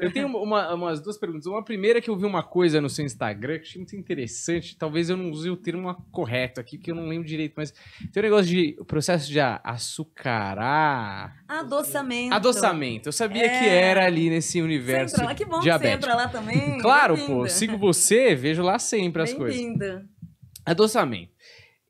Eu tenho uma, umas duas perguntas. Uma primeira é que eu vi uma coisa no seu Instagram que achei muito interessante. Talvez eu não use o termo correto aqui, porque eu não lembro direito, mas tem um negócio de processo de açucarar. Adoçamento. Adoçamento. Eu sabia é. que era ali nesse universo. lá, que bom diabético. que você entra lá também. claro, pô. Sigo você, vejo lá sempre as coisas. Adoçamento.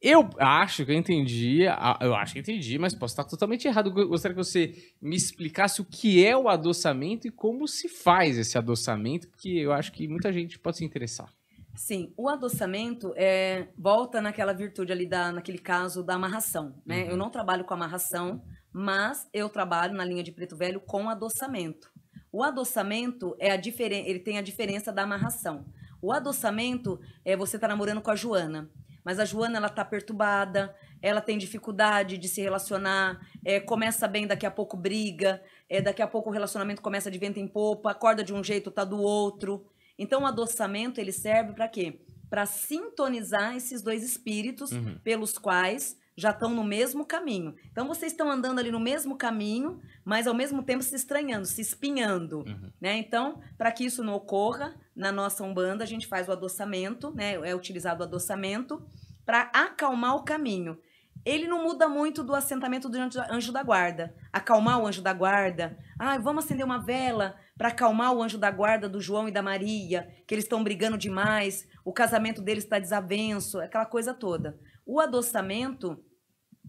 Eu acho que eu entendi, eu acho que entendi, mas posso estar totalmente errado. Eu gostaria que você me explicasse o que é o adoçamento e como se faz esse adoçamento, porque eu acho que muita gente pode se interessar. Sim, o adoçamento é, volta naquela virtude ali, da, naquele caso da amarração. Né? Uhum. Eu não trabalho com amarração, mas eu trabalho na linha de preto velho com adoçamento. O adoçamento é a diferen... ele tem a diferença da amarração. O adoçamento é você estar tá namorando com a Joana. Mas a Joana, ela tá perturbada, ela tem dificuldade de se relacionar, é, começa bem, daqui a pouco briga, é, daqui a pouco o relacionamento começa de vento em popa, acorda de um jeito, tá do outro. Então, o adoçamento, ele serve para quê? Para sintonizar esses dois espíritos uhum. pelos quais já estão no mesmo caminho. Então vocês estão andando ali no mesmo caminho, mas ao mesmo tempo se estranhando, se espinhando, uhum. né? Então, para que isso não ocorra, na nossa Umbanda a gente faz o adoçamento, né? É utilizado o adoçamento para acalmar o caminho. Ele não muda muito do assentamento do anjo da guarda. Acalmar o anjo da guarda. Ah, vamos acender uma vela para acalmar o anjo da guarda do João e da Maria, que eles estão brigando demais, o casamento deles está desavenso, aquela coisa toda. O adoçamento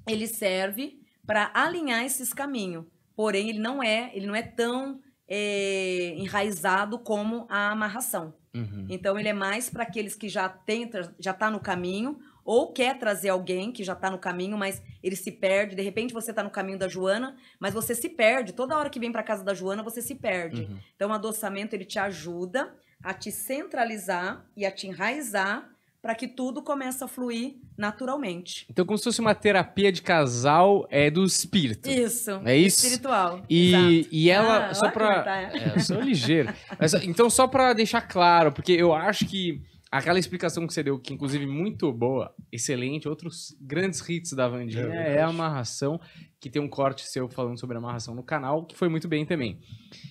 ele serve para alinhar esses caminhos, porém ele não é, ele não é tão é, enraizado como a amarração. Uhum. Então ele é mais para aqueles que já tem, já está no caminho ou quer trazer alguém que já está no caminho, mas ele se perde. De repente você está no caminho da Joana, mas você se perde. Toda hora que vem para casa da Joana você se perde. Uhum. Então o adoçamento ele te ajuda a te centralizar e a te enraizar para que tudo comece a fluir naturalmente. Então, como se fosse uma terapia de casal é do espírito. Isso. É isso. Espiritual. E, Exato. e ela ah, só para, tá? é, eu sou ligeiro. Mas, então, só para deixar claro, porque eu acho que Aquela explicação que você deu, que inclusive muito boa, excelente, outros grandes hits da Vandinha é, é a amarração, que tem um corte seu falando sobre a amarração no canal, que foi muito bem também.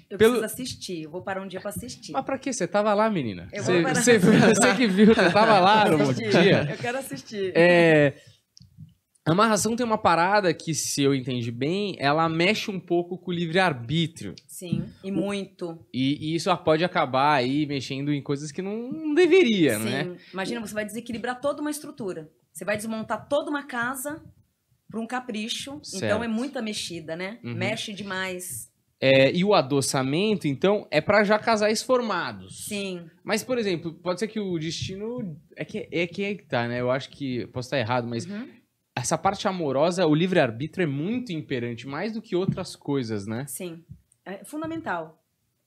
Eu Pelo... preciso assistir, eu vou parar um dia pra assistir. Mas pra quê? Você tava lá, menina? Eu você, vou parar... você, você que viu, você tava lá no dia. Eu quero assistir. É... A amarração tem uma parada que, se eu entendi bem, ela mexe um pouco com o livre-arbítrio. Sim, e muito. E, e, isso ah, pode acabar aí mexendo em coisas que não deveria, Sim. né? Imagina, você vai desequilibrar toda uma estrutura. Você vai desmontar toda uma casa para um capricho. Certo. Então é muita mexida, né? Uhum. Mexe demais. É, e o adoçamento, então, é para já casais formados. Sim. Mas, por exemplo, pode ser que o destino. É que é que, é que tá, né? Eu acho que. Posso estar errado, mas. Uhum essa parte amorosa, o livre-arbítrio é muito imperante, mais do que outras coisas, né? Sim. É fundamental.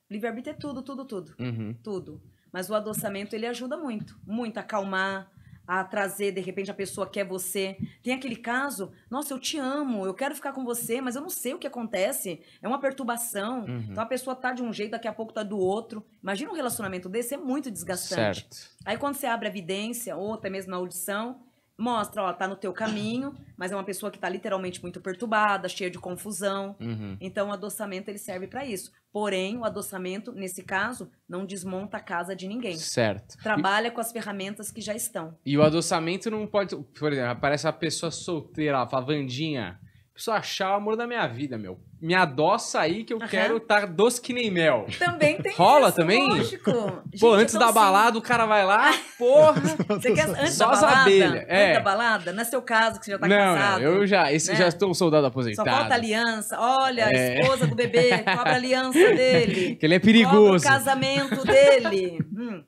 Livre-arbítrio é tudo, tudo, tudo. Uhum. Tudo. Mas o adoçamento, ele ajuda muito. Muito a acalmar, a trazer, de repente, a pessoa quer você. Tem aquele caso, nossa, eu te amo, eu quero ficar com você, mas eu não sei o que acontece. É uma perturbação. Uhum. Então a pessoa tá de um jeito, daqui a pouco tá do outro. Imagina um relacionamento desse, é muito desgastante. Certo. Aí quando você abre a evidência, ou até mesmo na audição, mostra, ó, tá no teu caminho, mas é uma pessoa que tá literalmente muito perturbada, cheia de confusão. Uhum. Então o adoçamento ele serve para isso. Porém, o adoçamento, nesse caso, não desmonta a casa de ninguém. Certo. Trabalha e... com as ferramentas que já estão. E o adoçamento não pode, por exemplo, aparece a pessoa solteira, ela fala, Vandinha, preciso achar o amor da minha vida, meu me adoça aí que eu uhum. quero estar tá doce que nem mel. Também tem Rola isso, também? Lógico. Gente, pô, antes então da balada o cara vai lá, porra. Você quer antes só da balada? Abelha, é. Antes da balada? Não é seu caso que você já tá não, casado. Não, eu já, esse, né? já estou um soldado aposentado. Só falta aliança. Olha, é. a esposa do bebê, cobra a aliança dele. Que ele é perigoso. Cobra o casamento dele. Hum.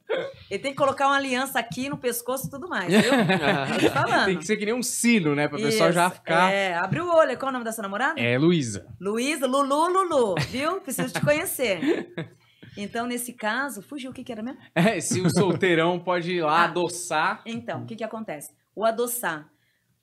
Ele tem que colocar uma aliança aqui no pescoço e tudo mais, viu? Tô falando. Tem que ser que nem um sino, né? Pra pessoa já ficar... É, abre o olho. Qual é o nome da sua namorada? É Luísa. Luísa. Luísa, Lulu, Lulu, viu? Preciso te conhecer. Então, nesse caso, fugiu o que, que era mesmo? É, se o solteirão pode ir lá ah, adoçar. Então, o que, que acontece? O adoçar.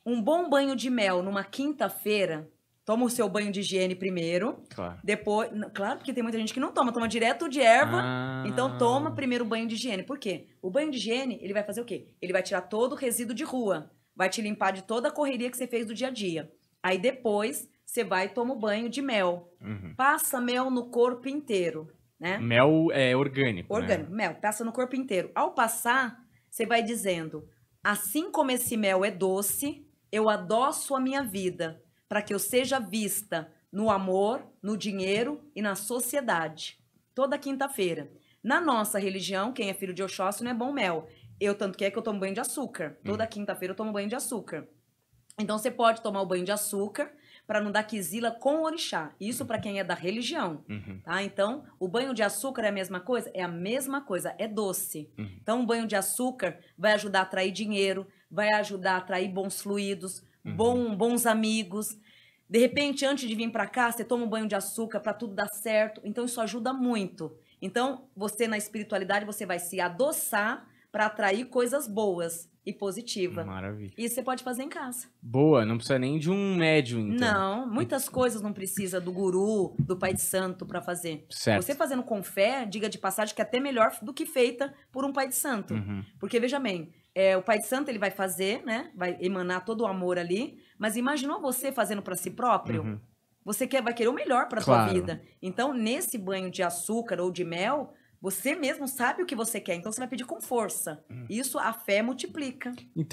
Um bom banho de mel numa quinta-feira. Toma o seu banho de higiene primeiro. Claro. Depois. Claro, porque tem muita gente que não toma, toma direto de erva. Ah. Então toma primeiro o banho de higiene. Por quê? O banho de higiene, ele vai fazer o quê? Ele vai tirar todo o resíduo de rua. Vai te limpar de toda a correria que você fez do dia a dia. Aí depois você vai e toma o banho de mel. Uhum. Passa mel no corpo inteiro, né? Mel é orgânico. Né? Orgânico, né? mel, passa no corpo inteiro. Ao passar, você vai dizendo: assim como esse mel é doce, eu adoço a minha vida, para que eu seja vista no amor, no dinheiro e na sociedade. Toda quinta-feira. Na nossa religião, quem é filho de Oxóssi não é bom mel. Eu, tanto que é que eu tomo banho de açúcar. Toda hum. quinta-feira eu tomo banho de açúcar. Então você pode tomar o banho de açúcar para não dar quizila com orixá. Isso para quem é da religião, uhum. tá? Então, o banho de açúcar é a mesma coisa? É a mesma coisa, é doce. Uhum. Então, o banho de açúcar vai ajudar a atrair dinheiro, vai ajudar a atrair bons fluidos, uhum. bom, bons amigos. De repente, antes de vir para cá, você toma um banho de açúcar para tudo dar certo. Então, isso ajuda muito. Então, você na espiritualidade, você vai se adoçar para atrair coisas boas e positivas. Maravilha. Isso você pode fazer em casa. Boa, não precisa nem de um médium, então. Não, muitas coisas não precisa do guru, do pai de santo para fazer. Certo. Você fazendo com fé, diga de passagem que é até melhor do que feita por um pai de santo. Uhum. Porque veja bem, é, o pai de santo ele vai fazer, né? Vai emanar todo o amor ali, mas imaginou você fazendo para si próprio? Uhum. Você quer, vai querer o melhor para claro. sua vida. Então, nesse banho de açúcar ou de mel, você mesmo sabe o que você quer, então você vai pedir com força. Hum. Isso a fé multiplica. Então